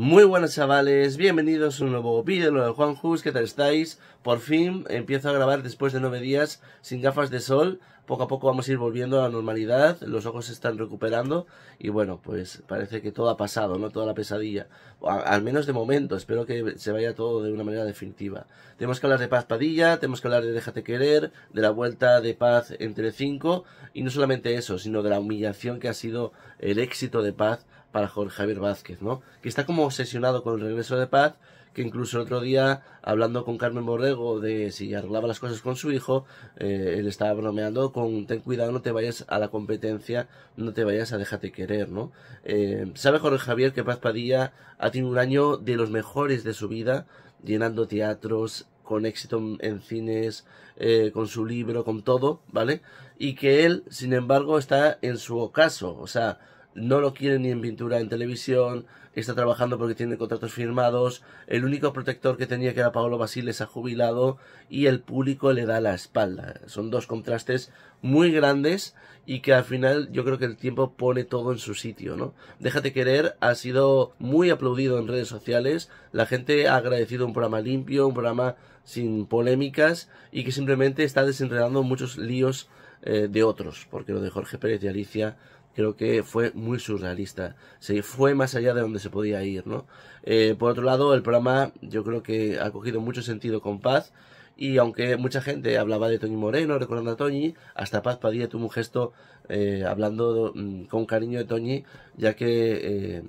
Muy buenas chavales, bienvenidos a un nuevo vídeo de Juan Jus, ¿qué tal estáis? Por fin empiezo a grabar después de nueve días sin gafas de sol, poco a poco vamos a ir volviendo a la normalidad, los ojos se están recuperando y bueno, pues parece que todo ha pasado, ¿no? Toda la pesadilla, al menos de momento, espero que se vaya todo de una manera definitiva. Tenemos que hablar de Paz Padilla, tenemos que hablar de Déjate Querer, de la vuelta de Paz entre cinco y no solamente eso, sino de la humillación que ha sido el éxito de Paz para Jorge Javier Vázquez, ¿no? Que está como obsesionado con el regreso de paz, que incluso el otro día, hablando con Carmen Borrego de si arreglaba las cosas con su hijo, eh, él estaba bromeando con ten cuidado, no te vayas a la competencia, no te vayas a déjate querer, ¿no? Eh, sabe Jorge Javier que Paz Padilla ha tenido un año de los mejores de su vida, llenando teatros, con éxito en cines, eh, con su libro, con todo, ¿vale? Y que él, sin embargo, está en su ocaso, o sea, no lo quiere ni en pintura, en televisión, está trabajando porque tiene contratos firmados, el único protector que tenía que era Paolo Basile ha jubilado y el público le da la espalda. Son dos contrastes muy grandes y que al final yo creo que el tiempo pone todo en su sitio, ¿no? Déjate querer ha sido muy aplaudido en redes sociales, la gente ha agradecido un programa limpio, un programa sin polémicas y que simplemente está desenredando muchos líos eh, de otros, porque lo de Jorge Pérez y Alicia creo que fue muy surrealista. Se fue más allá de donde se podía ir, ¿no? Eh, por otro lado, el programa yo creo que ha cogido mucho sentido con Paz. Y aunque mucha gente hablaba de Toñi Moreno, recordando a Toñi, hasta Paz Padilla tuvo un gesto eh, hablando mm, con cariño de Toñi, ya que eh,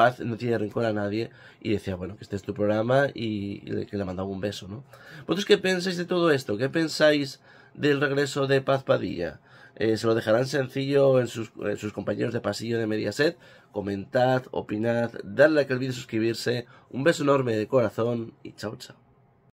paz, no tiene rencor a nadie y decía, bueno, que este es tu programa y, le, mandaba un beso, ¿no? ¿Vosotros qué pensáis de todo esto? ¿Qué pensáis del regreso de Paz Padilla? Eh, ¿Se lo dejarán sencillo en sus, compañeros de pasillo de Mediaset? Comentad, opinad, dadle a que olvide suscribirse. Un beso enorme de corazón y chao, chao.